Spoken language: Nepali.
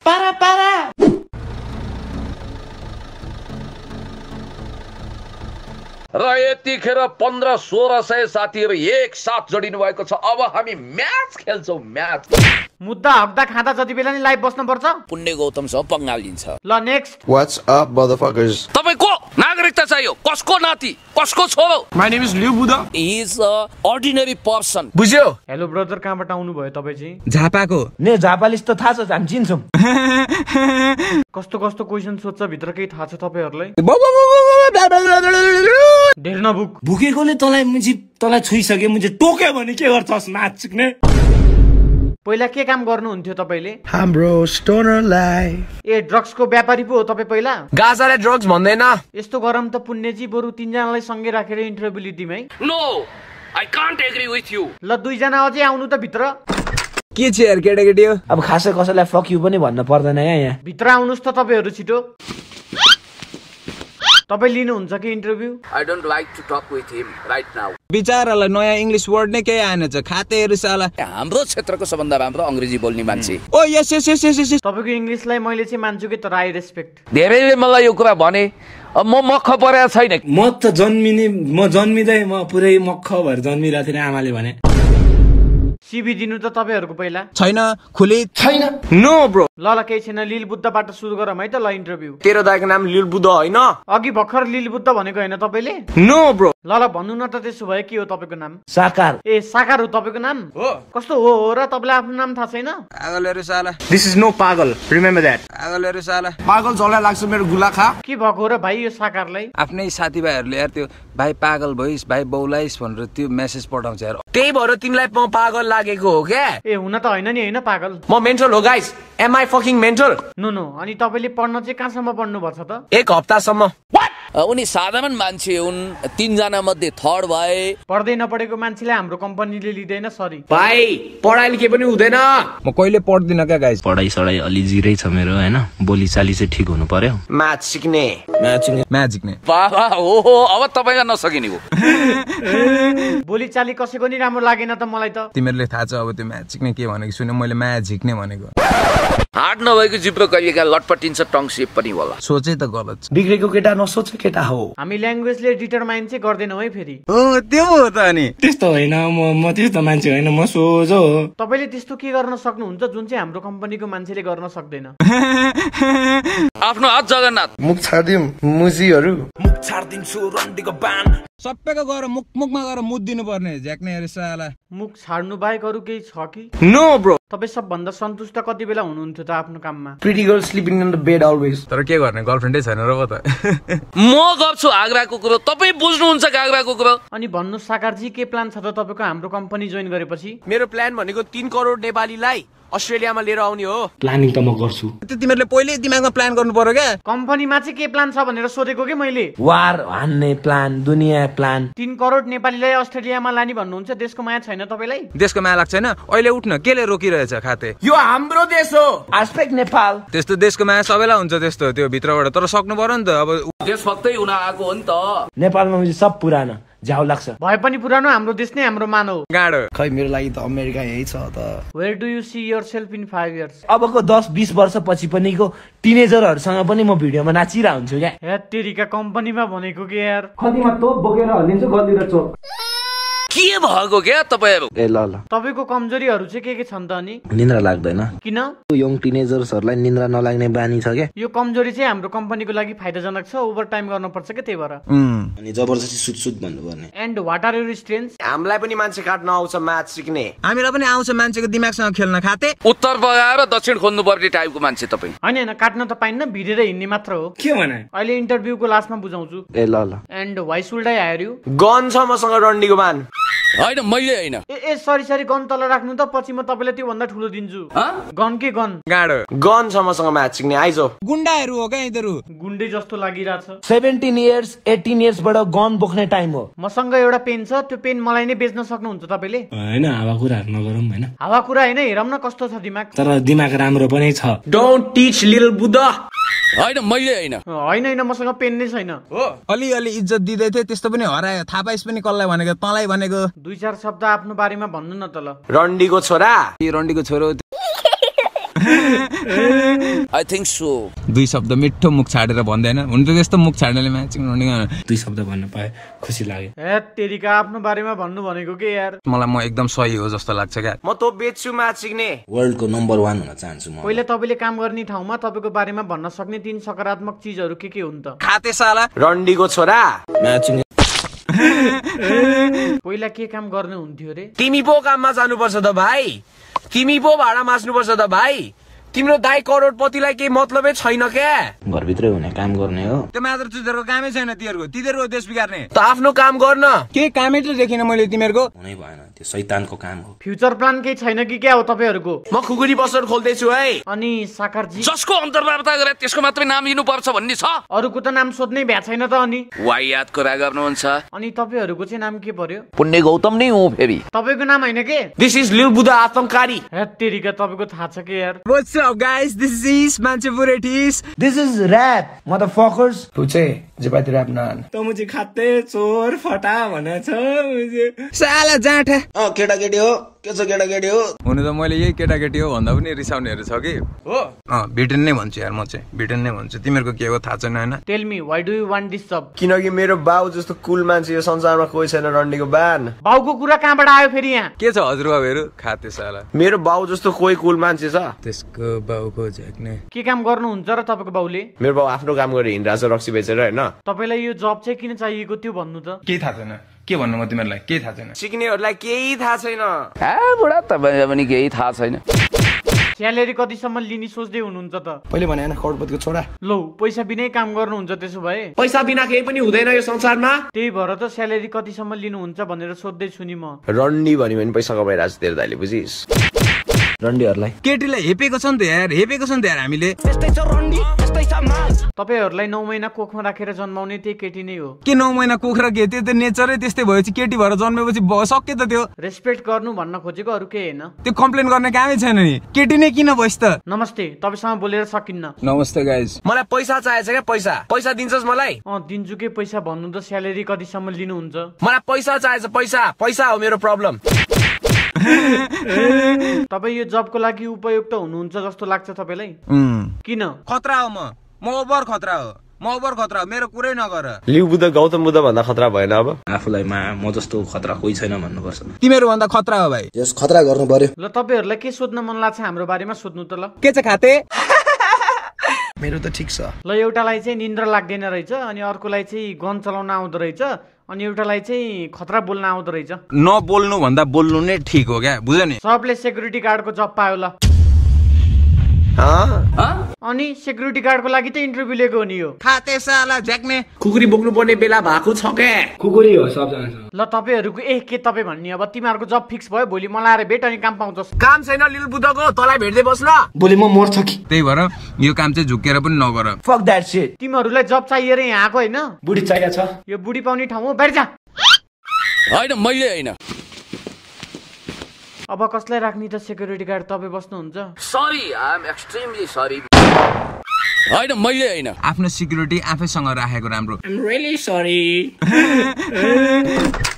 Para, para! र यतिखेर पन्ध्र सोह्र सय साथीहरू साथ जोडिनु भएको छ अब हामी म्याच खेल्छौँ म्याच मुद्दा हक्दा खाँदा जति बेला नि लाइभ बस्नुपर्छ पुण्य गौतम सह पङ्गाल लिन्छ ल नेक्स्ट वाट्स अप मदरफकर्स को नागरिकता चाहियो कसको नाति कसको छोरो माई नेम इज लिउ बुदा he is a ordinary person बुझ्यो हेलो ब्रदर कहाँबाट आउनु भयो तपाई चाहिँ झापाको ने झापालिस त थाहा छ हामी चिन्छौँ कस्तो कस्तो क्वेसन सोध्छ भित्र केही थाहा छ तपाईँहरूलाई ढेर बुक भुकेकोले तँलाई मुजी तँलाई छुइसके मुझे टोक्यो भने के गर्छस् नाच्ने पहिला के काम गर्नुहुन्थ्यो तपाईँले हाम्रो स्टोनरलाई ए ड्रग्सको व्यापारी पो हो तपाईँ पहिला गाजाले ड्रग्स भन्दैन यस्तो गरम त पुण्यजी बरु तिनजनालाई सँगै राखेर interview no I can't agree with you ल दुईजना अझै आउनु त भित्र के छ यार केटाकेटी अब खासै कसैलाई फक यु पनि भन्न पर्दैन यहाँ यहाँ भित्र आउनुहोस् त तपाईँहरू छिटो तपाईँ लिनुहुन्छ कि interview I don't like to talk with him right now बिचारालाई नयाँ इङ्ग्लिस वर्ड नै केही आएनछ खातेहरू साला हाम्रो क्षेत्रको सबभन्दा राम्रो अङ्ग्रेजी बोल्ने मान्छे ओ यस यस यस यस यस तपाईँको इङ्ग्लिसलाई मैले चाहिँ मान्छु कि तर आई रेस्पेक्ट धेरैले मलाई यो कुरा भने म मख परेको छैन म त जन्मिने म जन्मिँदै म पुरै मख भएर जन्मिरहेको थिएँ आमाले भने सिबी दिनु त तपाईँहरूको पहिला छैन खुले छैन नो ब्रो ल ल केही छैन लिल बुद्धबाट सुरु गरौँ है त ल इन्टरभ्यू तेरो दाईको नाम लिल बुद्ध होइन अघि भर्खर लिल बुद्ध भनेको होइन तपाईँले नो ब्रो ल ल भन्नु न त त्यसो भए के हो तपाईँको नाम साकार ए साकार हो तपाईँको नाम हो कस्तो हो हो र तपाईँलाई आफ्नो नाम थाहा छैन पागलहरू साला दिस इज नो पागल रिमेम्बर द्याट पागलहरू साला पागल जल्ला लाग्छ मेरो गुलाखा के भएको र भाइ यो साकारलाई आफ्नै साथीभाइहरूले यार त्यो भाइ पागल भइस भाइ बौलाइस भनेर त्यो मेसेज पठाउँछ यार त्यही भएर तिमीलाई पागल लाग्छ लागेको हो क्या ए हुन त होइन नि होइन पागल म मेन्टल हो guys am I fucking mental no no अनि तपाईँले पढ्न चाहिँ कहाँसम्म पढ्नु भएको त एक हप्तासम्म उनी साधारण मान्छे हुन् तिनजना मध्ये थर्ड भए पढ्दै नपढेको मान्छेलाई हाम्रो कम्पनीले लिँदैन सरी भाइ पढाइ लेखे पनि हुँदैन म कहिले पढ्दिनँ क्या गाइस पढाइ सढाइ अलि जिरै छ मेरो होइन बोली चाली चाहिँ ठिक हुनु पर्यो म्याच सिक्ने म्याच सिक्ने बाबा हो हो अब तपाईँ नसकिने हो बोली चाली कसैको नि राम्रो लागेन त मलाई त तिमीहरूले थाहा छ अब त्यो म्याच सिक्ने के भनेको सुन्यो मैले म्याच झिक्ने भनेको हार्ड नभएको जिब्रो कहिलेका लटपटिन्छ टङ पनि होला सोचे त गलत बिग्रेको केटा नसोचे केटा हो हामी ल्याङ्ग्वेजले डिटरमाइन चाहिँ गर्दैनौँ है फेरि हो हो त अनि त्यस्तो होइन म म त्यस्तो मान्छे होइन म सोझो हो तपाईँले त्यस्तो के गर्न सक्नुहुन्छ जुन चाहिँ हाम्रो कम्पनीको मान्छेले गर्न सक्दैन आफ्नो हात जगन्नाथ मुख छाडिदिउँ मुजीहरू छाडिदिन्छु रन्डीको बान सबैको गएर मुख मुखमा गएर मुद पर्ने झ्याक्ने अरे साला मुख छाड्नु बाहेक अरू केही छ कि नो ब्रो तपाईँ सबभन्दा सन्तुष्ट कति बेला हुनुहुन्थ्यो त आफ्नो काममा pretty girl sleeping in the bed always तर के गर्ने गर्लफ्रेन्डै छैन र त म गर्छु आग्राको कुरो तपाईँ बुझ्नुहुन्छ आग्राको कुरो अनि भन्नु साकारजी के प्लान छ त तपाईँको हाम्रो कम्पनी जोइन गरेपछि मेरो प्लान भनेको तिन करोड नेपालीलाई अस्ट्रेलियामा लिएर आउने हो प्लानिङ त म गर्छु त्यो तिमीहरूले पहिले दिमागमा प्लान गर्नु पर्यो क्या कम्पनीमा चाहिँ के प्लान छ भनेर सोधेको के मैले वार हान्ने प्लान दुनियाँ प्लान तिन करोड नेपालीलाई अस्ट्रेलियामा लाने भन्नुहुन्छ देशको माया छैन तपाईँलाई देशको माया लाग्छ छैन अहिले उठ्न केले रोकिरहेछ खाते यो हाम्रो देश हो आस्पेक्ट नेपाल त्यस्तो देशको माया सबैलाई हुन्छ त्यस्तो त्यो भित्रबाट तर सक्नु पर्यो नि त अब देश भक्तै हुन आएको हो नि त नेपालमा सब पुरानो झ्याउ लाग्छ भए पनि पुरानो हाम्रो देश नै हाम्रो मानव गाडो खै मेरो लागि त अमेरिका यही छ त where do you see yourself in five years अबको दस बिस वर्षपछि पनिको टिनेजरहरूसँग पनि म भिडियोमा नाचिरह हुन्छु क्या तेरिका कम्पनीमा भनेको कि यार खतिमा तोप बोकेर हल्लिन्छु गल्ती र चोप के भएको क्या तपाईँ ए ल ल तपाईँको कमजोरीहरू चाहिँ के के छन् त अनि निन्द्रा लाग्दैन किन यो यङ टिनेजर्सहरूलाई निन्द्रा नलाग्ने बानी छ क्या यो कमजोरी चाहिँ हाम्रो कम्पनीको लागि फाइदाजनक छ ओभर टाइम गर्नुपर्छ क्या त्यही भएर अनि जबरजस्ती सुत सुत भन्नुपर्ने and what are your strength हामीलाई पनि मान्छे काट्न आउँछ म्याच सिक्ने हामीलाई पनि आउँछ मान्छेको दिमागसँग खेल्न खाते उत्तर बगाएर दक्षिण खोज्नु पर्ने टाइपको मान्छे तपाईँ होइन होइन काट्न त पाइन्न भिडेर हिँड्ने मात्र हो के भने अहिले इन्टरभ्यूको लास्टमा बुझाउँछु ए ल ल and why should I hire you gun छ मसँग रन्डीको बान होइन मैले होइन ए ए सरी सरी गन तल राख्नु त पछि म तपाईँलाई त्योभन्दा ठुलो दिन्छु गन के गन गाडो गन छ मसँग म्याचिङ आइजो गुन्डाहरू हो क्या यिनीहरू गुन्डे जस्तो लागिरहेछ सेभेन्टिन इयर्स एटिन इयर्सबाट गन बोक्ने टाइम हो मसँग एउटा पेन छ त्यो पेन मलाई नै बेच्न सक्नुहुन्छ तपाईँले होइन हावा कुराहरू नगरौँ होइन हावा कुरा होइन हेरौँ न कस्तो छ दिमाग तर दिमाग राम्रो पनि छ डोन्ट टिच लिल बुद्ध होइन मैले होइन होइन होइन मसँग पेन नै छैन हो अलिअलि इज्जत दिँदै थिएँ त्यस्तो पनि हरायो थाहा पाइस पनि कसलाई भनेको तँलाई भनेको दुई चार शब्द आफ्नो बारेमा भन्नु न त ल रन्डीको छोरा रन्डीको छोरो आई थिङ्क सो दुई शब्द मिठो मुख छाडेर भन्दैन हुन त त्यस्तो मुख छाड्नेले म्याचिङ दुई शब्द भन्न पाए खुसी लाग्यो तेरिका आफ्नो बारेमा भन्नु भनेको के यार मलाई म एकदम सही हो जस्तो लाग्छ क्या म त बेच्छु वर्ल्ड वर्ल्डको नम्बर वान हुन चाहन्छु म पहिला तपाईँले काम गर्ने ठाउँमा तपाईँको बारेमा भन्न सक्ने तीन सकारात्मक चिजहरू के के हुन् त खाते साला रन्डीको छोरा म्याचिङ पहिला के काम हुन्थ्यो रे तिमी पो काममा जानुपर्छ त भाइ तिमी पो भाडा माझ्नुपर्छ त भाइ तिम्रो दाई करोडपतिलाई केही मतलबै छैन क्या घरभित्रै हुने काम गर्ने हो त्यो मात्र तिनीहरूको कामै छैन तिनीहरूको तिनीहरूको देश बिगार्ने त आफ्नो काम गर्न केही कामै त देखिनँ मैले तिमीहरूको हुनै भएन त्यो शैतानको काम हो फ्युचर प्लान केही छैन कि क्या हो तपाईँहरूको म खुकुरी बसर खोल्दैछु है अनि साकारजी जसको अन्तर्वार्ता गरेर त्यसको मात्रै नाम लिनुपर्छ भन्ने छ अरूको त नाम सोध्नै भ्या छैन त अनि वाइ याद कुरा गर्नुहुन्छ अनि तपाईँहरूको चाहिँ नाम के पर्यो पुण्य गौतम नै हो फेरि तपाईँको नाम होइन के दिस इज लिउ बुधा आतङ्कारी तपाईँको थाहा छ के यार up guys? This is East, Manchipur at East. This is rap, motherfuckers. पुछे जेपाती ऱ्याप नान त मुझे खाते चोर फटा भनेछ साला जाँठा अँ केटाकेटी हो के छ केटाकेटी हो हुनु त मैले यही केटाकेटी हो भन्दा पनि रिसाउनेहरू छ कि हो अँ ब्रिटेन नै भन्छु यार म चाहिँ ब्रिटेन नै भन्छु तिमीहरूको के हो थाहा छैन होइन tell me why do you want this सब किनकि मेरो बाउ जस्तो कुल मान्छे यो संसारमा कोही छैन रन्डीको बान बाउको कुरा कहाँबाट आयो फेरि यहाँ के छ हजुरबाबुहरू खाते साला मेरो बाउ जस्तो कोही कुल मान्छे छ त्यसको बाउको झ्याक्ने के काम गर्नुहुन्छ र तपाईँको बाउले मेरो बाउ आफ्नो काम गरे हिँड्राज रक्सी बेचेर होइन तपाईँलाई यो जब चाहिँ किन चाहिएको त्यो भन्नु त केही थाहा छैन के भन्नु म तिमीहरूलाई केही थाहा छैन सिक्नेहरूलाई केही थाहा छैन बुढा तपाईँलाई पनि केही थाहा छैन स्यालेरी कतिसम्म लिने सोच्दै हुनुहुन्छ त पहिले भने होइन करोडपतिको छोरा लौ पैसा बिनै काम गर्नुहुन्छ त्यसो भए पैसा बिना केही पनि हुँदैन यो संसारमा त्यही भएर त स्यालेरी कतिसम्म लिनुहुन्छ भनेर सोध्दै छु नि म रन्डी भन्यो भने पैसा कमाइरहेको छु तेरो दाइले बुझिस रन्डीहरूलाई केटीलाई हेपेको छ नि त यार हेपेको छ नि त यार हामीले तपाईँहरूलाई नौ महिना कोखमा राखेर जन्माउने त्यही केटी नै हो के नौ महिना कोख राखे त्यो त नेचरै त्यस्तै भएपछि केटी भएर जन्मेपछि सके त त्यो रेस्पेक्ट गर्नु भन्न खोजेको अरू केही होइन त्यो कम्प्लेन गर्ने कामै छैन नि केटी नै किन भइस् त नमस्ते तपाईँसँग बोलेर सकिन्न नमस्ते गाइज मलाई पैसा चाहिएको छ क्या पैसा पैसा दिन्छस् मलाई अँ दिन्छु के पैसा भन्नु त स्यालेरी कतिसम्म लिनुहुन्छ मलाई पैसा चाहिएको पैसा पैसा हो मेरो प्रब्लम तपाईँ यो जबको लागि उपयुक्त हुनुहुन्छ जस्तो लाग्छ तपाईँलाई किन खतरा हो म म ओभर खतरा हो म ओभर खतरा मेरो कुरै नगर लिउ बुद्ध गौतम बुद्ध भन्दा खतरा भएन अब आफूलाई मा म जस्तो खतरा कोही छैन भन्नुपर्छ तिमीहरू भन्दा खतरा हो भाइ यस खतरा गर्नु पर्यो ल तपाईँहरूलाई के सोध्न मन लाग्छ हाम्रो बारेमा सोध्नु त ल के छ खाते मेरो त ठिक छ ल एउटालाई चाहिँ निन्द्रा लाग्दैन रहेछ अनि अर्कोलाई चाहिँ गन चलाउन आउँदो रहेछ अनि एउटालाई चाहिँ खतरा बोल्न आउँदो रहेछ नबोल्नुभन्दा बोल्नु नै ठिक हो क्या बुझ्यो नि सबले सेक्युरिटी गार्डको जब पायो ल अनि सेक्युरिटी गार्डको लागि त इन्टरभ्यू लिएको हो नि यो खाते झ्याक्ने खुकुरी बोक्नु पर्ने बेला भएको छ के कुकुरी हो सबजना ल तपाईँहरूको ए के तपाईँ भन्ने अब तिमीहरूको जब फिक्स भयो भोलि मलाई आएर भेट अनि काम पाउँछ काम छैन लिल बुद्धको तँलाई भेट्दै बस्न भोलि म मर्छ कि त्यही भएर यो काम चाहिँ झुकेर पनि नगर फक द्याट सेट तिमीहरूलाई जब चाहिएर यहाँ आएको होइन बुढी चाहिएको छ यो बुढी पाउने ठाउँ हो बाहिर जा होइन मैले होइन अब कसलाई राख्ने त सेक्युरिटी गार्ड तपाईँ बस्नुहुन्छ सरी आइएम एक्सट्रिमली सरी होइन मैले होइन आफ्नो सिक्युरिटी आफैसँग राखेको राम्रो सरी